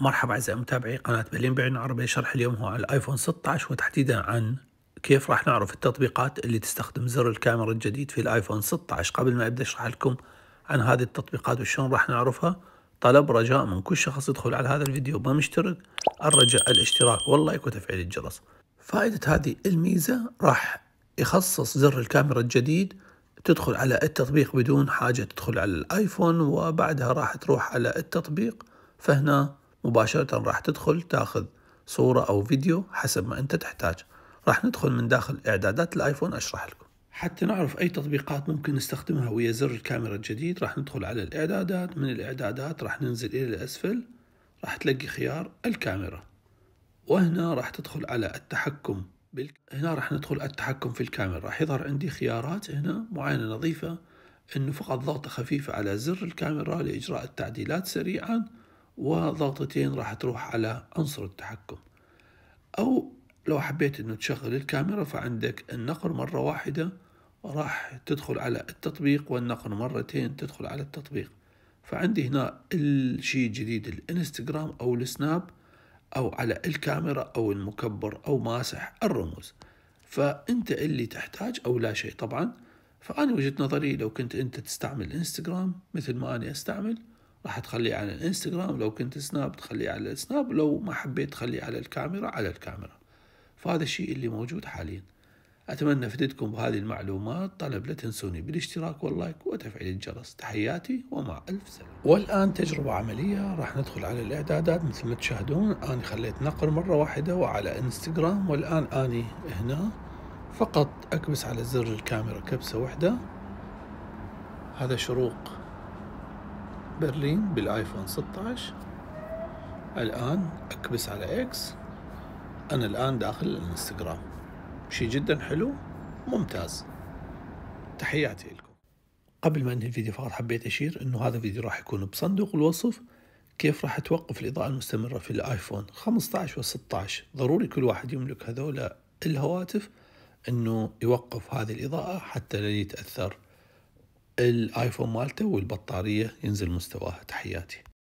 مرحبا أعزائي متابعي قناة بلين بعين عربية شرح اليوم هو عن الآيفون 16 وتحديدا عن كيف راح نعرف التطبيقات اللي تستخدم زر الكاميرا الجديد في الآيفون 16 قبل ما أبدأ أشرح لكم عن هذه التطبيقات وشلون راح نعرفها طلب رجاء من كل شخص يدخل على هذا الفيديو ما مشترك الرجاء الاشتراك واللايك وتفعيل الجرس فائدة هذه الميزة راح يخصص زر الكاميرا الجديد تدخل على التطبيق بدون حاجة تدخل على الآيفون وبعدها راح تروح على التطبيق فهنا مباشرة راح تدخل تاخذ صورة أو فيديو حسب ما أنت تحتاج راح ندخل من داخل إعدادات الآيفون أشرح لكم حتى نعرف أي تطبيقات ممكن نستخدمها ويا زر الكاميرا الجديد راح ندخل على الإعدادات من الإعدادات راح ننزل إلى الأسفل راح تلقي خيار الكاميرا وهنا راح تدخل على التحكم بال... هنا راح ندخل التحكم في الكاميرا راح يظهر عندي خيارات هنا معينة نظيفة انه فقط ضغطة خفيفة على زر الكاميرا لإجراء التعديلات سريعا وضغطتين راح تروح على عنصر التحكم أو لو حبيت أنه تشغل الكاميرا فعندك النقر مرة واحدة راح تدخل على التطبيق والنقر مرتين تدخل على التطبيق فعندي هنا الشيء الجديد الانستغرام أو السناب أو على الكاميرا أو المكبر أو ماسح الرموز فأنت اللي تحتاج أو لا شيء طبعا فأنا وجهة نظري لو كنت أنت تستعمل انستغرام مثل ما أنا أستعمل راح تخليه على الانستغرام لو كنت سناب تخليه على السناب لو ما حبيت تخليه على الكاميرا على الكاميرا فهذا الشيء اللي موجود حاليا أتمنى فدتكم بهذه المعلومات طلب لا تنسوني بالاشتراك واللايك وتفعيل الجرس تحياتي ومع ألف سلامة والآن تجربة عملية راح ندخل على الإعدادات مثل ما تشاهدون أنا خليت نقر مرة واحدة وعلى إنستغرام والآن أني هنا فقط أكبس على زر الكاميرا كبسة واحدة هذا شروق برلين بالايفون 16 الآن أكبس على إكس أنا الآن داخل الانستغرام شي جدا حلو ممتاز تحياتي لكم قبل ما أنهي الفيديو فقط حبيت أشير أنه هذا الفيديو راح يكون بصندوق الوصف كيف راح توقف الإضاءة المستمرة في الآيفون 15 و16 ضروري كل واحد يملك هذول الهواتف أنه يوقف هذه الإضاءة حتى لا يتأثر الايفون مالته والبطاريه ينزل مستواها تحياتي